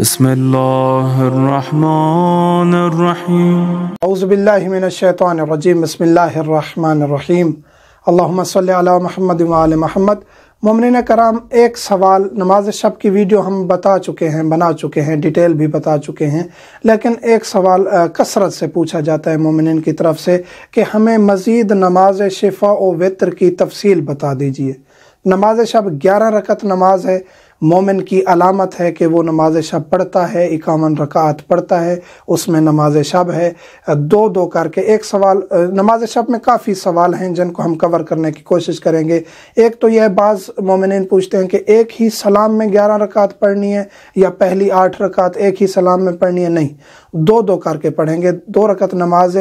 الرحيم اللهم صل على महमद وعلى महमद ममिन कराम एक सवाल नमाज शब की वीडियो हम बता चुके हैं बना चुके हैं डिटेल भी बता चुके हैं लेकिन एक सवाल कसरत से पूछा जाता है ममिन की तरफ से कि हमें मज़ीद नमाज शिफा व वितर की तफसील बता दीजिए नमाज शब ग्यारह रकत नमाज है मोमिन की अलामत है कि वो नमाज शब पढ़ता है इक्यावन रकात पढ़ता है उसमें नमाज शब है दो दो करके एक सवाल नमाज शब में काफ़ी सवाल हैं जिनको हम कवर करने की कोशिश करेंगे एक तो यह बाज़ मोमिन पूछते हैं कि एक ही सलाम में ग्यारह रकात पढ़नी है या पहली आठ रकात एक ही सलाम में पढ़नी है नहीं दो दो करके पढ़ेंगे दो रकत नमाज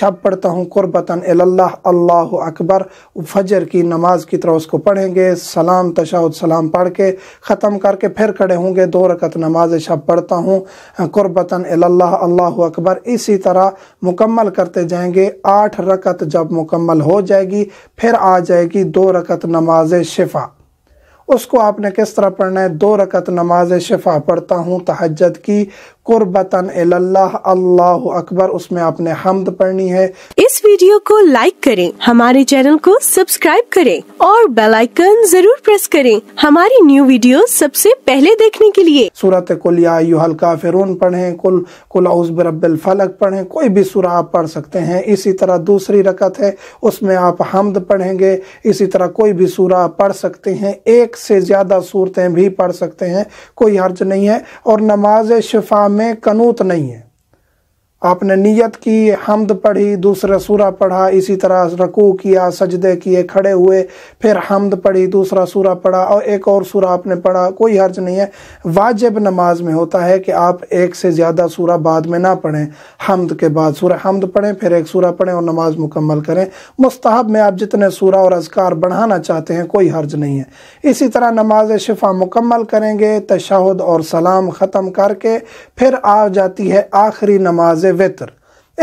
शब पढ़ता हूँ क़ुरबतन अल्लाह अल्लाह अकबर फजर की नमाज की तरह उसको पढ़ेंगे सलाम तशाद सलाम पढ़ के ख़त ख़त्म करके फिर खड़े होंगे दो रकत नमाज शब पढ़ता हूँ क़ुरबता अल्लाह अल्लाह अकबर इसी तरह मुकम्मल करते जाएंगे आठ रकत जब मुकम्मल हो जाएगी फिर आ जाएगी दो रकत नमाज शिफा उसको आपने किस तरह पढ़ना है दो रकत नमाज शिफा पढ़ता हूँ तहजद की कुर्बतन अल्लाह अकबर उसमें आपने हमद पढ़नी है इस वीडियो को लाइक करें हमारे चैनल को सब्सक्राइब करें और बेल आइकन जरूर प्रेस करें हमारी न्यू वीडियो सबसे पहले देखने के लिए सूरत कुल याल काफिरून पढ़े कुल कुल बरबल फलक पढ़े कोई भी सूरा आप पढ़ सकते हैं इसी तरह दूसरी रकत है उसमें आप हमद पढ़ेंगे इसी तरह कोई भी सूरा पढ़ सकते हैं एक से ज्यादा सूरतें भी पढ़ सकते हैं कोई हर्ज नहीं है और नमाज शफा में कनूत नहीं है आपने नियत की हमद पढ़ी दूसरा सूरा पढ़ा इसी तरह रकू किया सजदे किए खड़े हुए फिर हमद पढ़ी दूसरा सूरा पढ़ा और एक और सूरा आपने पढ़ा कोई हर्ज नहीं है वाजिब नमाज में होता है कि आप एक से ज़्यादा सूरा बाद में ना पढ़ें हमद के बाद सूरा हमद पढ़ें फिर एक सूरा पढ़ें और नमाज मुकम्मल करें मुस्तहब में आप जितने सूरा और अजकार बढ़ाना चाहते हैं कोई हर्ज नहीं है इसी तरह नमाज शिफा मुकम्मल करेंगे तशाह और सलाम ख़त्म करके फिर आ जाती है आखिरी नमाज वितर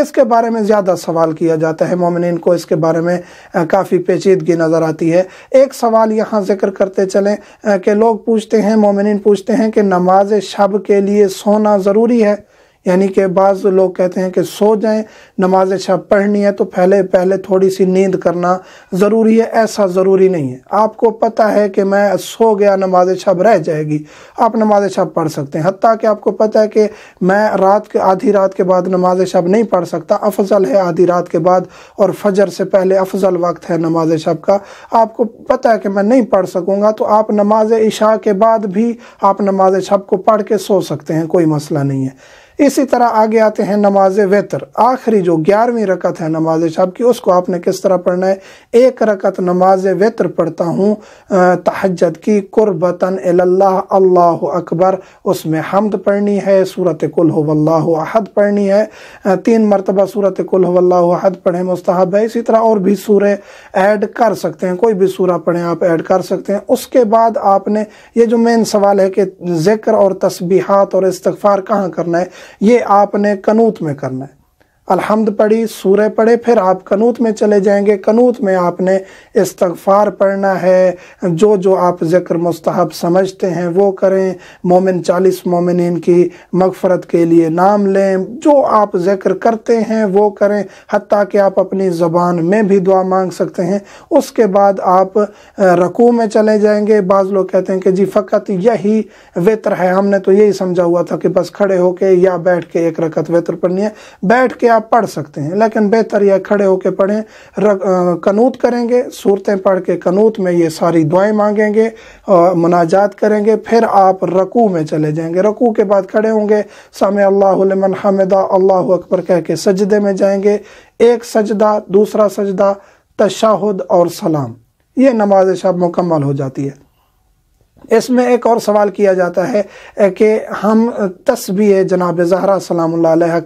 इसके बारे में ज़्यादा सवाल किया जाता है मोमिन को इसके बारे में काफ़ी पेचीदगी नज़र आती है एक सवाल यहाँ जिक्र करते चलें कि लोग पूछते हैं मोमिन पूछते हैं कि नमाज शब के लिए सोना ज़रूरी है यानी कि बाज़ लोग कहते हैं कि सो जाएं नमाज अच्छा पढ़नी है तो पहले पहले थोड़ी सी नींद करना ज़रूरी है ऐसा ज़रूरी नहीं है आपको पता है कि मैं सो गया नमाज अच्छा रह जाएगी आप नमाज अच्छा पढ़ सकते हैं हती कि आपको पता है कि मैं रात के आधी रात के बाद नमाज शब अच्छा नहीं पढ़ सकता अफजल है आधी रात के बाद और फजर से पहले अफजल वक्त है नमाज शब अच्छा का आपको पता है कि मैं नहीं पढ़ सकूँगा तो आप नमाज इशा के बाद भी आप नमाज शब अच्छा को पढ़ के सो सकते हैं कोई मसला नहीं है इसी तरह आगे आते हैं नमाज वेतर आखिरी जो ग्यारहवीं रकत है नमाज शब की उसको आपने किस तरह पढ़ना है एक रकत नमाज वेतर पढ़ता हूँ तहजद की कुरबतन अल्लाह अल्लाह अकबर उसमें हमद पढ़नी है सूरत कुल अहद पढ़नी है तीन मरतबा सूरत कुल अहद पढ़े मुस्तहब है इसी तरह और भी सूर ऐड कर सकते हैं कोई भी सूरा पढ़ें आप ऐड कर सकते हैं उसके बाद आपने ये जो मेन सवाल है कि जिक्र और तस्बीहात और इस्तफ़ार कहाँ करना है ये आपने कनूत में करना है अलहमद पढ़ी सूर्य पढ़े फिर आप कनूत में चले जाएंगे कनूत में आपने इस्तगफार पढ़ना है जो जो आप ज़िक्र मुस्तहब समझते हैं वो करें मोमिन चालीस मोमिन की मगफरत के लिए नाम लें जो आप ज़िक्र करते हैं वो करें हती कि आप अपनी ज़बान में भी दुआ मांग सकते हैं उसके बाद आप रकू में चले जाएंगे बाज़ लोग कहते हैं कि जी फ़कत यही वितर है हमने तो यही समझा हुआ था कि बस खड़े होके या बैठ के एक रकत वितर पढ़नी है बैठ के आप पढ़ सकते हैं लेकिन बेहतर यह खड़े होकर पढ़ें कनूत करेंगे सूरतें पढ़ के कनूत में ये सारी दुआएं मांगेंगे मुनाजात करेंगे फिर आप रकू में चले जाएंगे रकू के बाद खड़े होंगे साम अल्लाहमन हमदा अल्लाह अकबर कह के सजदे में जाएंगे एक सजदा दूसरा सजदा तशाहुद और सलाम ये नमाज शब मुकम्मल हो जाती है इसमें एक और सवाल किया जाता है कि हम तस्वीर जनाब जहरा सलाम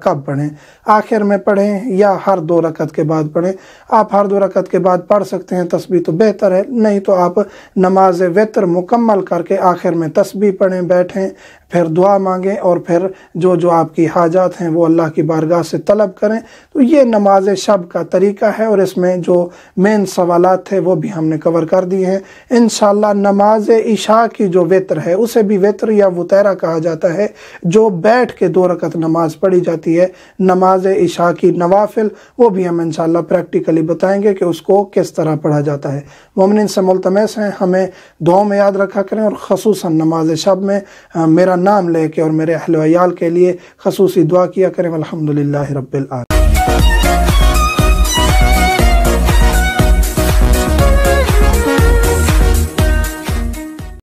कब पढ़ें आखिर में पढ़ें या हर दो रकत के बाद पढ़ें आप हर दो रकत के बाद पढ़ सकते हैं तस्वीर तो बेहतर है नहीं तो आप नमाज वितर मुकम्मल करके आखिर में तस्वीर पढ़ें बैठें फिर दुआ मांगें और फिर जो जो आपकी हाजात हैं वो अल्लाह की बारगाह से तलब करें तो ये नमाज शब का तरीका है और इसमें जो मेन सवाल थे वो भी हमने कवर कर दिए हैं इन नमाज इशा की जो वितर है उसे भी वितर या वतरा कहा जाता है जो बैठ के दो रकत नमाज पढ़ी जाती है नमाज इशा की नवाफिल वो भी हम इन प्रैक्टिकली बताएंगे कि उसको किस तरह पढ़ा जाता है ममिन से मुलतमस हैं हमें दो में याद रखा करें और खसूस नमाज शब में मेरा नाम लेके और मेरे अहलवयाल के लिए खसूसी दुआ किया करें अलहमदिल्ला रबाल